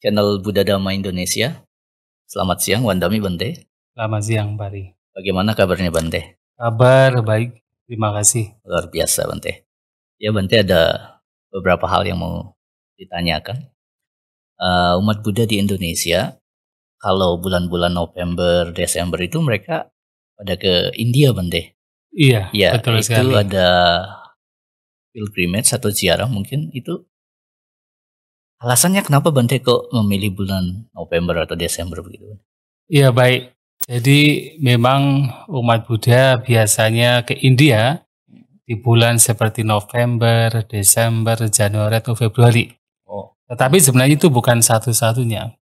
channel Buddha Dhamma Indonesia. Selamat siang Wandami Bante. Selamat siang Bari. Bagaimana kabarnya Bante? Kabar baik, terima kasih. Luar biasa Bante. Ya Bante ada beberapa hal yang mau ditanyakan. Uh, umat Buddha di Indonesia, kalau bulan-bulan November, Desember itu mereka pada ke India Bante. Iya, ya, betul itu sekali. ada pilgrimage atau ziarah mungkin itu Alasannya kenapa Bante kok memilih bulan November atau Desember begitu? Iya baik. Jadi memang umat Buddha biasanya ke India di bulan seperti November, Desember, Januari atau Februari. Oh. Tetapi sebenarnya itu bukan satu-satunya.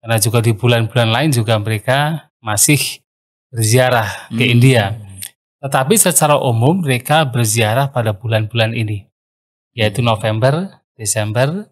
Karena juga di bulan-bulan lain juga mereka masih berziarah hmm. ke India. Tetapi secara umum mereka berziarah pada bulan-bulan ini, yaitu hmm. November, Desember,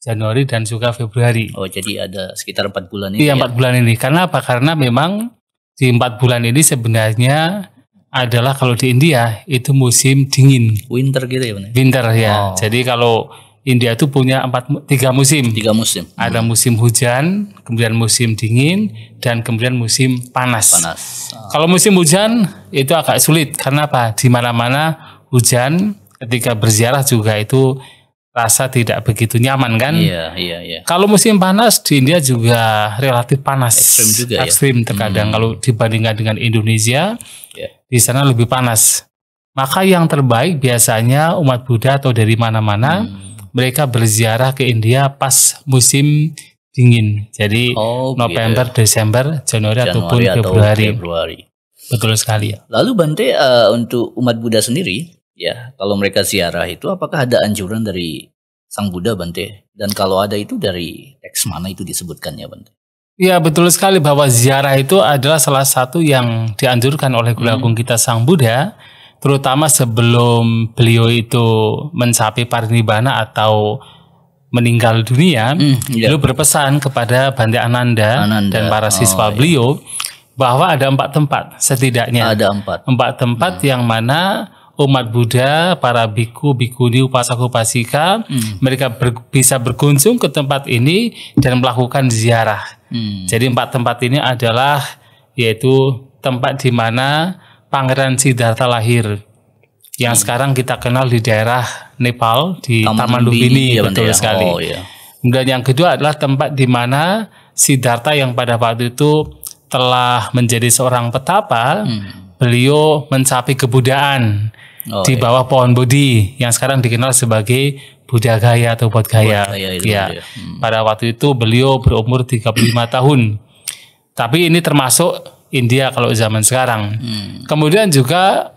Januari dan juga Februari. Oh, jadi ada sekitar empat bulan ini. Iya, ya? empat ya? bulan ini. Karena apa? Karena memang di empat bulan ini sebenarnya adalah kalau di India itu musim dingin. Winter gitu ya, benar? Ya? Winter ya. Oh. Jadi kalau India itu punya empat tiga musim. Tiga musim. Ada hmm. musim hujan, kemudian musim dingin, dan kemudian musim panas. Panas. Oh. Kalau musim hujan itu agak sulit karena apa? Di mana-mana hujan. Ketika berziarah juga itu rasa tidak begitu nyaman kan? Iya, iya, iya. Kalau musim panas di India juga relatif panas. Ekstrim juga ya. Ekstrim terkadang hmm. kalau dibandingkan dengan Indonesia, yeah. di sana lebih panas. Maka yang terbaik biasanya umat Buddha atau dari mana-mana hmm. mereka berziarah ke India pas musim dingin. Jadi oh, gitu ya. November, yeah. Desember, Januari, Januari ataupun Februari. Februari. Betul sekali ya. Lalu Bante uh, untuk umat Buddha sendiri ya kalau mereka ziarah itu apakah ada anjuran dari Sang Buddha Bante dan kalau ada itu dari teks mana itu disebutkannya Bante? Ya betul sekali bahwa ziarah itu adalah salah satu yang dianjurkan oleh Guru hmm. Agung kita Sang Buddha terutama sebelum beliau itu mencapai parinibbana atau meninggal dunia, mm, iya. beliau berpesan kepada Bante Ananda, Ananda. dan para oh, siswa oh, beliau iya. bahwa ada empat tempat setidaknya. Ada empat. Empat tempat mm. yang mana umat Buddha, para biku, bikuni, upasaku, pasika, hmm. mereka ber, bisa berkunjung ke tempat ini dan melakukan ziarah. Hmm. Jadi empat tempat ini adalah yaitu tempat di mana Pangeran Siddhartha lahir. Yang hmm. sekarang kita kenal di daerah Nepal di Taman, Taman Lumbini, ya, betul ya. sekali. Oh, ya. Kemudian yang kedua adalah tempat di mana Siddhartha yang pada waktu itu telah menjadi seorang petapa, hmm. beliau mencapai kebudayaan oh, di iya. bawah iya. pohon budi yang sekarang dikenal sebagai Buddha Gaya atau Buat Gaya. Buat iya. ya. Iya. Hmm. Pada waktu itu beliau berumur 35 tahun. Tapi ini termasuk India kalau zaman sekarang. Hmm. Kemudian juga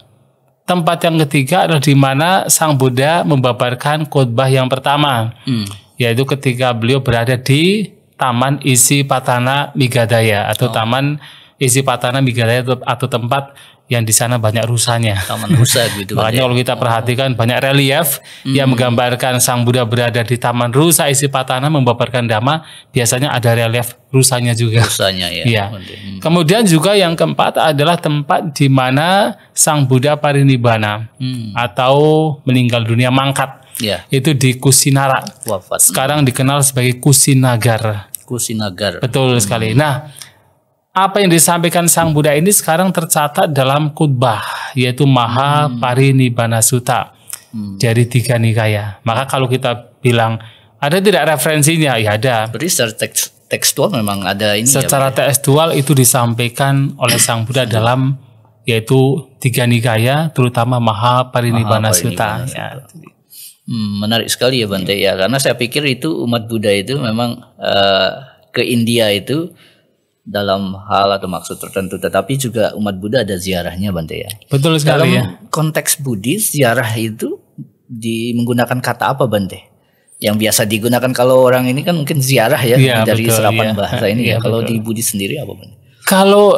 tempat yang ketiga adalah di mana Sang Buddha membabarkan khotbah yang pertama. Hmm. Yaitu ketika beliau berada di Taman Isi Patana Migadaya atau oh. Taman isi patana bigalaya atau tempat yang di sana banyak rusanya. Taman rusa gitu. Makanya ya? kalau kita perhatikan oh. banyak relief hmm. yang menggambarkan Sang Buddha berada di Taman Rusa isi patana membabarkan dhamma, biasanya ada relief rusanya juga. Rusanya ya. ya. Kemudian juga yang keempat adalah tempat di mana Sang Buddha parinibbana hmm. atau meninggal dunia mangkat. Ya. Itu di Kusinara. Wafat. Sekarang dikenal sebagai Kusinagar. Kusinagar. Betul hmm. sekali. Nah, apa yang disampaikan Sang Buddha ini sekarang tercatat dalam khutbah yaitu Maha hmm. Parinibbana Sutta hmm. dari tiga nikaya. Maka kalau kita bilang ada tidak referensinya? Ya ada. Jadi secara tekstual memang ada ini. Ya, secara ya, tekstual itu disampaikan oleh Sang Buddha hmm. dalam yaitu tiga nikaya terutama Maha Parinibbana Sutta. Ya. Hmm, menarik sekali ya Bante ya karena saya pikir itu umat Buddha itu memang uh, ke India itu dalam hal atau maksud tertentu, tetapi juga umat Buddha ada ziarahnya, Bante ya. Betul sekali dalam ya. konteks Buddhis, ziarah itu di menggunakan kata apa, Bante? Yang biasa digunakan kalau orang ini kan mungkin ziarah ya, ya dari betul, serapan ya. bahasa ini ya. ya. Kalau di Buddhis sendiri apa, Bante? Kalau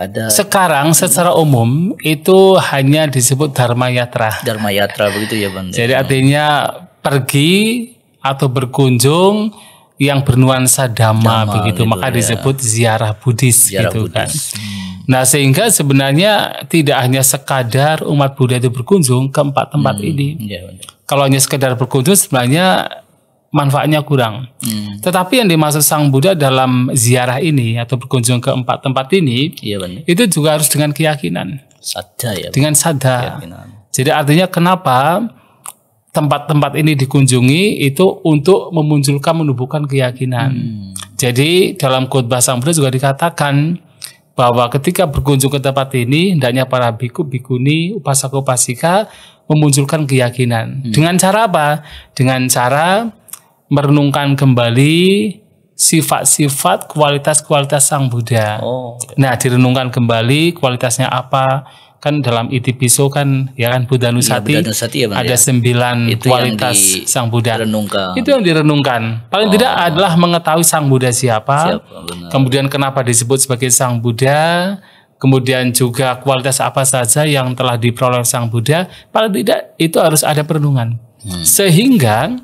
ada sekarang secara umum itu hanya disebut dharma yatra. Dharma yatra begitu ya, Bante. Jadi artinya pergi atau berkunjung yang bernuansa dhamma, begitu, gitu maka ya. disebut ziarah Buddhis ziarah gitu Buddhis. kan. Hmm. Nah, sehingga sebenarnya tidak hanya sekadar umat Buddha itu berkunjung ke empat tempat hmm, ini. Ya, Kalau hanya sekadar berkunjung sebenarnya manfaatnya kurang. Hmm. Tetapi yang dimaksud Sang Buddha dalam ziarah ini atau berkunjung ke empat tempat ini, ya, itu juga harus dengan keyakinan. Sada ya. Dengan sadar. Jadi artinya kenapa tempat-tempat ini dikunjungi itu untuk memunculkan menumbuhkan keyakinan. Hmm. Jadi dalam khotbah Sang Buddha juga dikatakan bahwa ketika berkunjung ke tempat ini hendaknya para biku bikuni upasaka upasika memunculkan keyakinan. Hmm. Dengan cara apa? Dengan cara merenungkan kembali sifat-sifat kualitas-kualitas Sang Buddha. Oh. Nah, direnungkan kembali kualitasnya apa, kan dalam Itipiso kan ya kan Buddha iya, Nusati, ya, Buddha ya, ada ya. sembilan itu kualitas sang Buddha. Renungkan. Itu yang direnungkan. Paling oh. tidak adalah mengetahui sang Buddha siapa, siapa kemudian kenapa disebut sebagai sang Buddha, kemudian juga kualitas apa saja yang telah diperoleh sang Buddha. Paling tidak itu harus ada perenungan, hmm. sehingga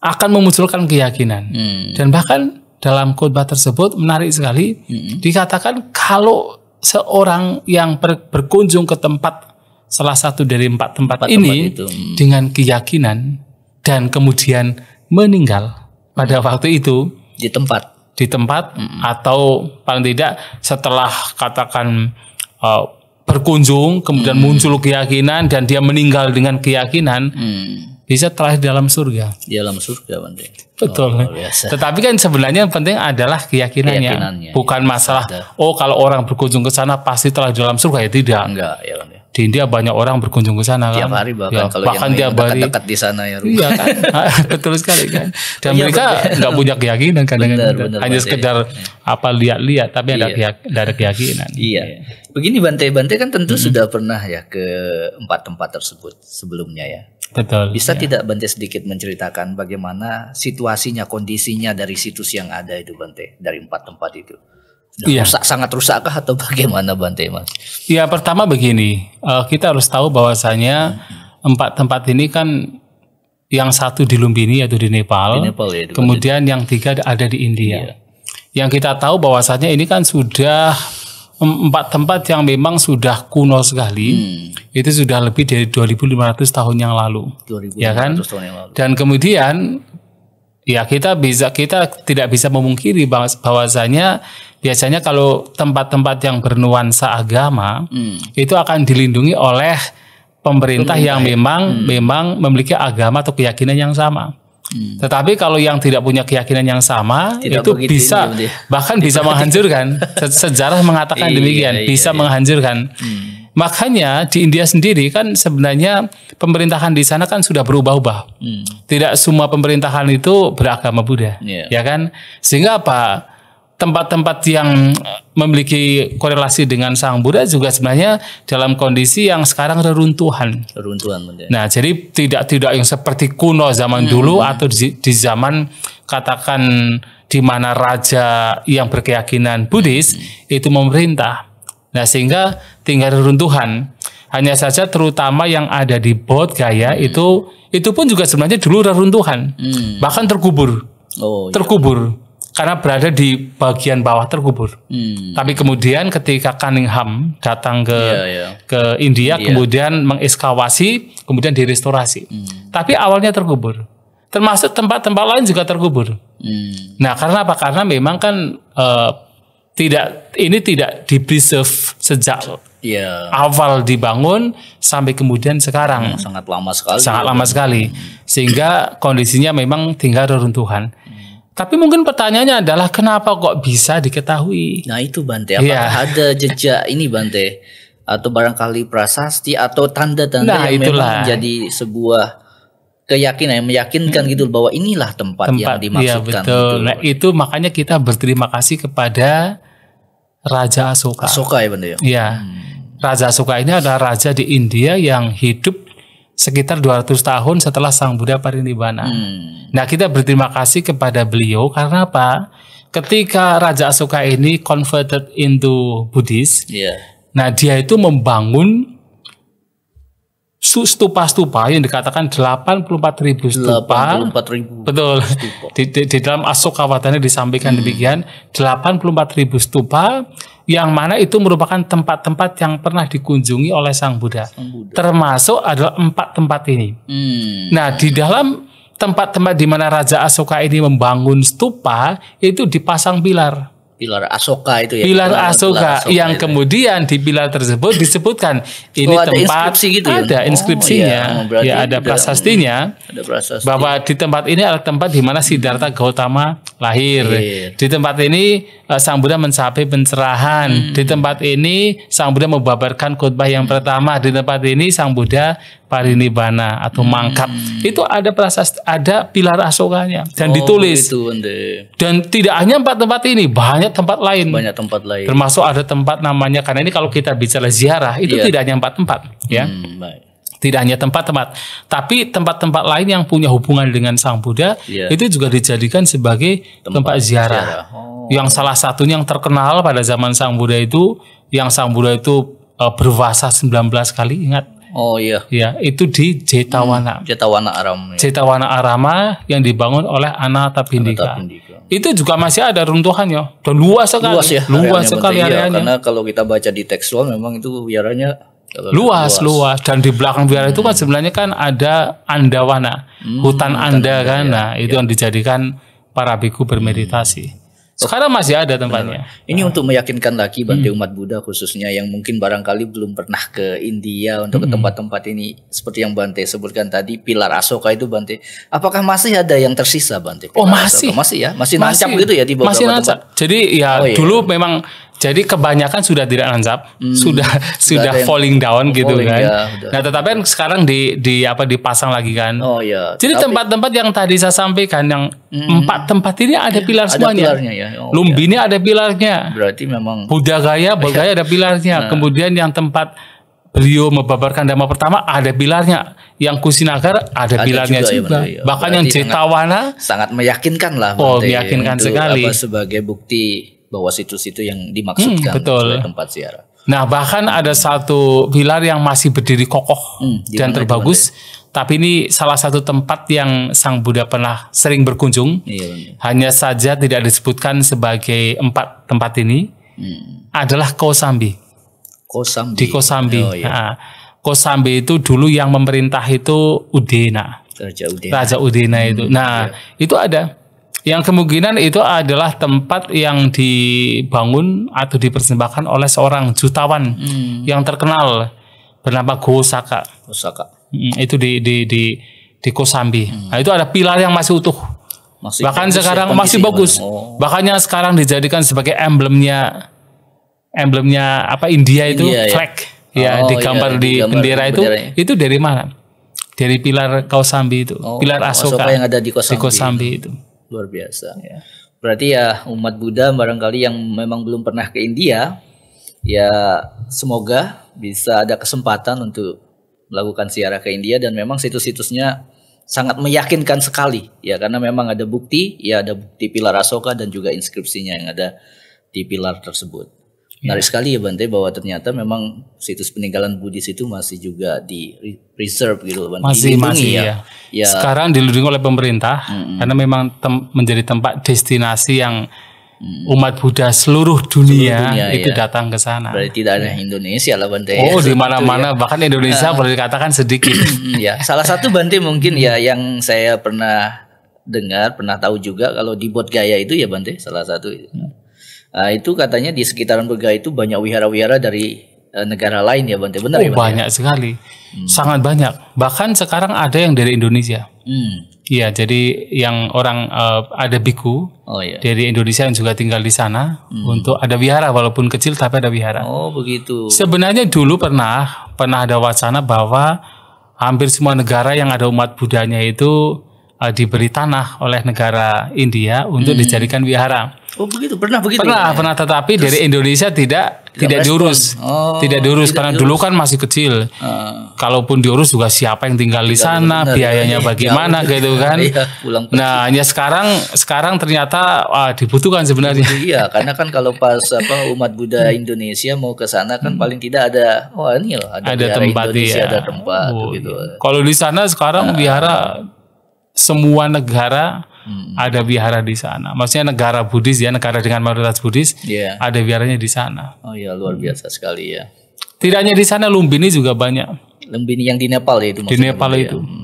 akan memunculkan keyakinan hmm. dan bahkan dalam khotbah tersebut menarik sekali hmm. dikatakan kalau seorang yang ber, berkunjung ke tempat salah satu dari empat tempat, tempat ini tempat itu. Hmm. dengan keyakinan dan kemudian meninggal pada hmm. waktu itu di tempat di tempat hmm. atau paling tidak setelah katakan uh, berkunjung kemudian hmm. muncul keyakinan dan dia meninggal dengan keyakinan hmm bisa terakhir dalam surga. Di dalam surga penting. Betul. Oh, Tetapi kan sebenarnya yang penting adalah keyakinannya, keyakinannya bukan ya, masalah ada. oh kalau orang berkunjung ke sana pasti telah dalam surga ya tidak. Enggak, ya kan. Ya. Di India banyak orang berkunjung ke sana kan. hari bahkan ya, kalau bahkan yang tiap dekat di sana ya. Iya kan. Betul sekali kan. Dan iya, mereka nggak punya keyakinan kadang-kadang hanya sekedar ya. apa lihat-lihat tapi iya. ada keyakinan. Iya. Begini Bante, Bante kan tentu hmm. sudah pernah ya ke empat tempat tersebut sebelumnya ya Betul. Bisa ya. tidak Bante sedikit menceritakan bagaimana situasinya, kondisinya dari situs yang ada itu Bante dari empat tempat itu? Ya. Rusak sangat rusakkah atau bagaimana Bante Mas? Iya pertama begini, eh, kita harus tahu bahwasanya hmm. empat tempat ini kan yang satu di Lumbini yaitu di Nepal, di Nepal ya, kemudian yang tiga ada di India. India. Yang kita tahu bahwasanya ini kan sudah empat tempat yang memang sudah kuno sekali. Hmm. Itu sudah lebih dari 2500 tahun yang lalu. 2500 ya kan? tahun yang lalu. Dan kemudian ya kita bisa kita tidak bisa memungkiri bahwasanya biasanya kalau tempat-tempat yang bernuansa agama hmm. itu akan dilindungi oleh pemerintah, pemerintah yang ya. memang hmm. memang memiliki agama atau keyakinan yang sama. Hmm. Tetapi kalau yang tidak punya keyakinan yang sama tidak itu bisa bahkan bisa menghancurkan. Sejarah mengatakan iya, demikian, iya, bisa iya, menghancurkan. Hmm. Makanya di India sendiri kan sebenarnya pemerintahan di sana kan sudah berubah-ubah. Hmm. Tidak semua pemerintahan itu beragama Buddha, yeah. ya kan? Sehingga apa? tempat-tempat yang eh, memiliki korelasi dengan sang Buddha juga sebenarnya dalam kondisi yang sekarang reruntuhan. Reruntuhan. Nah, jadi tidak tidak yang seperti kuno zaman hmm. dulu atau di, di zaman katakan di mana raja yang berkeyakinan Buddhis hmm. itu memerintah. Nah, sehingga tinggal reruntuhan. Hanya saja terutama yang ada di Bodh Gaya hmm. itu itu pun juga sebenarnya dulu reruntuhan. Hmm. Bahkan terkubur. Oh, iya. terkubur. Iya karena berada di bagian bawah terkubur. Hmm. Tapi kemudian ketika Cunningham datang ke yeah, yeah. ke India, India kemudian mengekskavasi, kemudian direstorasi. Hmm. Tapi awalnya terkubur. Termasuk tempat-tempat lain juga terkubur. Hmm. Nah, karena apa? Karena memang kan uh, tidak ini tidak dipreserve sejak yeah. awal dibangun sampai kemudian sekarang. Hmm, sangat lama sekali. Sangat lama sekali. Hmm. Sehingga kondisinya memang tinggal reruntuhan. Tapi mungkin pertanyaannya adalah kenapa kok bisa diketahui? Nah itu Bante, iya. apakah yeah. ada jejak ini Bante? Atau barangkali prasasti atau tanda-tanda nah, yang itulah. memang menjadi sebuah keyakinan yang meyakinkan hmm. gitu bahwa inilah tempat, tempat yang dimaksudkan. Ya, betul. Gitu. Nah itu makanya kita berterima kasih kepada Raja Asoka. Asoka ya Bante ya? Iya. Hmm. Raja Asoka ini adalah raja di India yang hidup sekitar 200 tahun setelah Sang Buddha parinibbana. Hmm. Nah, kita berterima kasih kepada beliau karena apa? Ketika Raja Asoka ini converted into Buddhis, yeah. nah dia itu membangun stupa-stupa yang dikatakan 84 ribu stupa. 84 ribu. Betul. Stupa. Di, di, di dalam Asokawatannya disampaikan hmm. demikian 84 ribu stupa yang mana itu merupakan tempat-tempat yang pernah dikunjungi oleh Sang Buddha. Sang Buddha. Termasuk adalah empat tempat ini. Hmm. Nah di dalam tempat-tempat di mana Raja Asoka ini membangun stupa itu dipasang pilar pilar Asoka itu ya. Pilar Asoka yang itu. kemudian di pilar tersebut disebutkan ini oh, ada tempat inskripsi gitu ya? ada oh, inskripsinya, iya. oh, ya, ya ada prasastinya. Ada prasasti. Bahwa di tempat ini adalah tempat di mana Siddhartha Gautama lahir. Yeah. Di tempat ini eh, Sang Buddha mencapai pencerahan. Hmm. Di tempat ini Sang Buddha membabarkan khotbah yang pertama. Di tempat ini Sang Buddha parinibbana atau hmm. itu ada prasasti ada pilar asokanya dan oh, ditulis itu, dan tidak hanya empat tempat ini banyak tempat lain banyak tempat lain termasuk ada tempat namanya karena ini kalau kita bicara ziarah itu ya. tidak hanya empat tempat ya hmm, baik. tidak hanya tempat-tempat tapi tempat-tempat lain yang punya hubungan dengan sang Buddha ya. itu juga dijadikan sebagai tempat, tempat ziarah, Oh. yang salah satunya yang terkenal pada zaman sang Buddha itu yang sang Buddha itu uh, berwasa 19 kali ingat Oh iya. Ya, itu di Jetawana. Hmm, Jetawana Arama. Ya. Jetawana Arama yang dibangun oleh Anata Bindika. Itu juga masih ada ya. dan luas sekali. Luas ya. Luas sekali ya, areanya. Iya, karena kalau kita baca di tekstual memang itu biaranya luas, luas luas dan di belakang biara hmm. itu kan hmm. sebenarnya kan ada andawana, hmm, hutan anda kan. Ya, nah, itu ya. yang dijadikan para biku bermeditasi. Hmm. Sekarang masih ada tempatnya. Benar. Ini nah. untuk meyakinkan lagi bagi hmm. umat Buddha khususnya yang mungkin barangkali belum pernah ke India untuk hmm. ke tempat-tempat ini seperti yang Bante sebutkan tadi pilar Asoka itu Bante. Apakah masih ada yang tersisa Bante? Oh, pilar oh, masih. Asoka. Masih ya, masih, masih nancap gitu ya di beberapa masih tempat. Nancap. Jadi ya oh, iya. dulu memang jadi kebanyakan sudah tidak nanzap, hmm. sudah sudah, falling down falling, gitu ya, kan. Ya, Nah, tetapi kan sekarang di di apa dipasang lagi kan. Oh iya. Jadi tempat-tempat yang tadi saya sampaikan yang hmm. empat tempat ini ada pilar ada semuanya. Pilarnya, ya. oh, Lumbini iya. ya. ada pilarnya. Berarti memang Budagaya, Budagaya ada pilarnya. Nah. Kemudian yang tempat beliau membabarkan dhamma pertama ada pilarnya yang kusinagar ada, ada pilarnya juga, ya, juga. Ya, benar, ya. bahkan Berarti yang Cetawana sangat meyakinkan lah oh meyakinkan sekali sebagai bukti bahwa situs itu yang hmm, dimaksudkan hmm, betul. tempat ziarah. Nah, bahkan ada satu pilar yang masih berdiri kokoh hmm, dan terbagus, tapi ini salah satu tempat yang Sang Buddha pernah sering berkunjung. Iya, Hanya saja tidak disebutkan sebagai empat tempat ini hmm. adalah Kosambi. Kosambi. Di Kosambi. Oh, iya. nah, Kosambi itu dulu yang memerintah itu Udena. Raja Udena. Raja Udena itu. Hmm, nah, iya. itu ada yang kemungkinan itu adalah tempat yang dibangun atau dipersembahkan oleh seorang jutawan hmm. yang terkenal bernama Gosaka. Gosaka. Hmm, itu di di di di Kosambi. Hmm. Nah, itu ada pilar yang masih utuh. Masih Bahkan ya, sekarang masih bagus. Oh. Bahkan sekarang dijadikan sebagai emblemnya emblemnya apa India itu India, ya. flag. Ya, oh, digambar iya, di bendera, itu itu dari mana? Dari pilar Kosambi itu. Oh, pilar Asoka, Asoka yang ada di Kosambi, di Kosambi itu. itu luar biasa. ya. Berarti ya umat Buddha barangkali yang memang belum pernah ke India, ya semoga bisa ada kesempatan untuk melakukan siarah ke India dan memang situs-situsnya sangat meyakinkan sekali ya karena memang ada bukti ya ada bukti pilar asoka dan juga inskripsinya yang ada di pilar tersebut. Menarik yeah. sekali ya Bante bahwa ternyata memang situs peninggalan Buddhis itu masih juga di preserve gitu Bante. Masih masih ya. Iya. ya. Sekarang dilindungi oleh pemerintah mm -hmm. karena memang tem menjadi tempat destinasi yang umat Buddha seluruh dunia, seluruh dunia itu ya. datang ke sana. Berarti tidak hanya Indonesia lah Bante. Ya, oh, ya, di mana-mana ya. bahkan Indonesia uh, boleh dikatakan sedikit. ya, salah satu Bante mungkin ya yang saya pernah dengar, pernah tahu juga kalau di Bodh itu ya Bante, salah satu Uh, itu katanya di sekitaran Bega itu banyak wihara-wihara dari uh, negara lain ya Bante. Benar oh, ya Bante? Banyak sekali. Hmm. Sangat banyak. Bahkan sekarang ada yang dari Indonesia. Hmm. Iya, jadi yang orang uh, ada biku oh, iya. dari Indonesia yang juga tinggal di sana hmm. untuk ada wihara walaupun kecil tapi ada wihara. Oh, begitu. Sebenarnya dulu pernah pernah ada wacana bahwa hampir semua negara yang ada umat budanya itu uh, diberi tanah oleh negara India untuk hmm. dijadikan wihara. Oh begitu, pernah begitu. Pernah, ya? pernah. Tetapi Terus, dari Indonesia tidak tidak, diurus, oh, tidak diurus karena dulu kan masih kecil. Uh. Kalaupun diurus juga siapa yang tinggal di sana, benar, biayanya ya, bagaimana ya, gitu kan. Ya, Nah hanya sekarang sekarang ternyata uh, dibutuhkan sebenarnya. Iya, karena kan kalau pas apa umat Buddha hmm. Indonesia mau ke sana kan hmm. paling tidak ada oh ini loh ada, ada tempat Indonesia, ya. ada tempat oh, gitu. Kalau di sana sekarang uh. Ah. biara semua negara hmm. ada biara di sana. Maksudnya negara Buddhis ya, negara dengan mayoritas Buddhis yeah. ada biaranya di sana. Oh iya, luar biasa sekali ya. Tidak hanya di sana, Lumbini juga banyak. Lumbini yang di Nepal ya itu Di Nepal gitu ya? itu. Ya.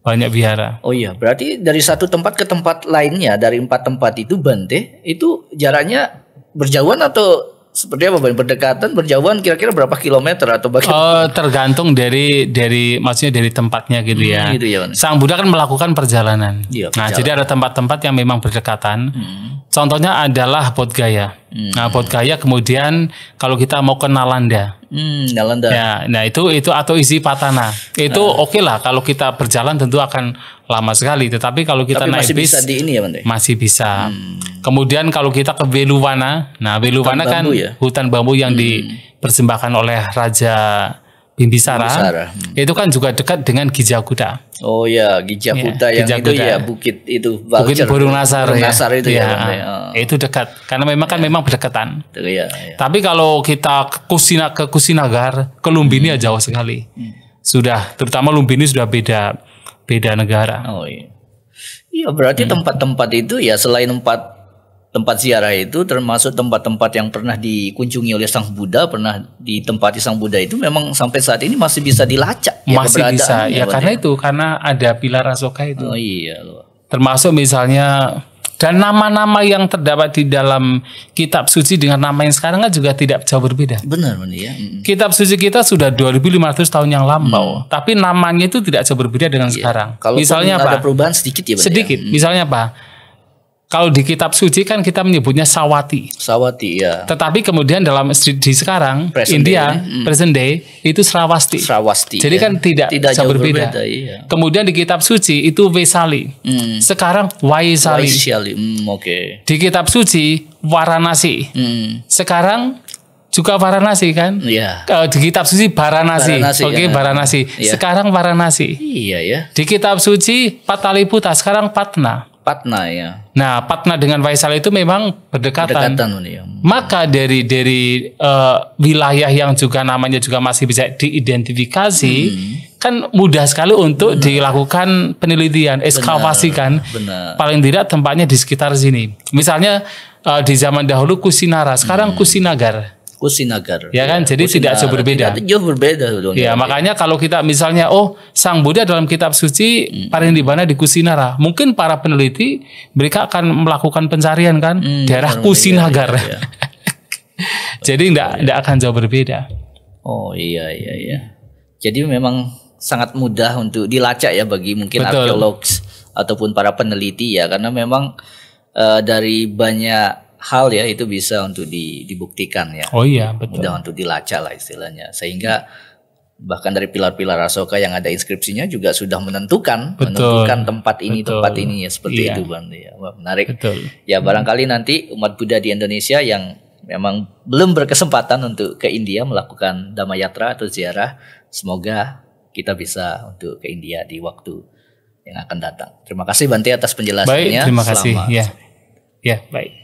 banyak biara. Oh iya, berarti dari satu tempat ke tempat lainnya dari empat tempat itu Bante itu jaraknya berjauhan atau seperti apa bang berdekatan berjauhan kira-kira berapa kilometer atau bagaimana? Oh tergantung dari dari maksudnya dari tempatnya gitu ya. Hmm, gitu ya Sang Buddha kan melakukan perjalanan. Ya, perjalanan. Nah jadi ada tempat-tempat yang memang berdekatan. Hmm. Contohnya adalah pot gaya. Hmm. Nah, pot gaya kemudian kalau kita mau ke Nalanda. Hmm, Nalanda. Ya, nah itu itu atau isi patana. Itu nah. oke okay lah kalau kita berjalan tentu akan lama sekali. Tetapi kalau kita Tapi naik masih bis bisa di ini ya, Bante? Masih bisa. Hmm. Kemudian kalau kita ke Beluwana. Nah, Beluwana kan bambu ya? hutan bambu yang hmm. dipersembahkan oleh raja Bimbisara, Bimbisara. Hmm. itu kan juga dekat dengan Gijakuda. Oh ya, Gijakuda iya, ya, yang Gijakuda. itu ya bukit itu Bukit Burung Nasar, ya. Nasar itu ya. Iya, ya. ya. Itu dekat karena memang kan ya. kan memang berdekatan. ya, ya. Tapi kalau kita ke Kusina ke Kusinagar, ke Lumbini hmm. ya jauh sekali. Hmm. Sudah terutama Lumbini sudah beda beda negara. Oh iya. Iya berarti iya. tempat-tempat hmm. itu ya selain empat tempat ziarah itu termasuk tempat-tempat yang pernah dikunjungi oleh Sang Buddha, pernah ditempati Sang Buddha itu memang sampai saat ini masih bisa dilacak. Ya, masih bisa, ya, ya karena itu karena ada pilar Asoka itu. Oh iya loh. Termasuk misalnya dan nama-nama yang terdapat di dalam kitab suci dengan nama yang sekarang kan juga tidak jauh berbeda. Benar, benar ya. Kitab suci kita sudah 2500 tahun yang lampau, hmm. tapi namanya itu tidak jauh berbeda dengan iya. sekarang. Kalau misalnya apa? Ada perubahan sedikit ya. ya? Sedikit. Ya? Misalnya apa? kalau di kitab suci kan kita menyebutnya sawati. Sawati ya. Tetapi kemudian dalam di sekarang present India day, mm. present day itu srawasti. Srawasti. Jadi ya. kan tidak tidak jauh berbeda. berbeda iya. Kemudian di kitab suci itu Vesali. Mm. Sekarang Waisali. Waisali. Mm, oke. Okay. Di kitab suci Varanasi. Mm. Sekarang juga Varanasi kan? Iya. Yeah. Di kitab suci Varanasi. Oke, okay, iya. Varanasi. Yeah. Sekarang Varanasi. Iya ya. Di kitab suci Pataliputa, sekarang Patna. Patna ya. Nah, Patna dengan Faisal itu memang berdekatan. Berdekatan iya. Maka dari dari uh, wilayah yang juga namanya juga masih bisa diidentifikasi, hmm. kan mudah sekali untuk Benar. dilakukan penelitian, ekskavasi kan. Paling tidak tempatnya di sekitar sini. Misalnya uh, di zaman dahulu Kusinara, sekarang hmm. Kusinagar. Kusinagar. Ya kan, ya, jadi tidak jauh berbeda. Tidak jauh berbeda sebetulnya. Ya, makanya kalau kita misalnya oh Sang Buddha dalam kitab suci hmm. mana di Kusinara, mungkin para peneliti mereka akan melakukan pencarian kan hmm, iya, daerah iya, Kusinagar. Ya, ya. jadi tidak oh, tidak akan jauh berbeda. Oh iya iya iya. Jadi memang sangat mudah untuk dilacak ya bagi mungkin Betul. arkeolog ataupun para peneliti ya karena memang uh, dari banyak hal ya itu bisa untuk dibuktikan ya. Oh iya betul. Mudah untuk dilacak lah istilahnya. Sehingga bahkan dari pilar-pilar Rasoka yang ada inskripsinya juga sudah menentukan betul, menentukan tempat ini betul. tempat ini ya seperti iya. itu Bang ya. Wah, menarik. Betul. Ya barangkali nanti umat Buddha di Indonesia yang memang belum berkesempatan untuk ke India melakukan damayatra atau ziarah semoga kita bisa untuk ke India di waktu yang akan datang. Terima kasih Banti atas penjelasannya. Baik, terima kasih. Selama ya. Ya, baik.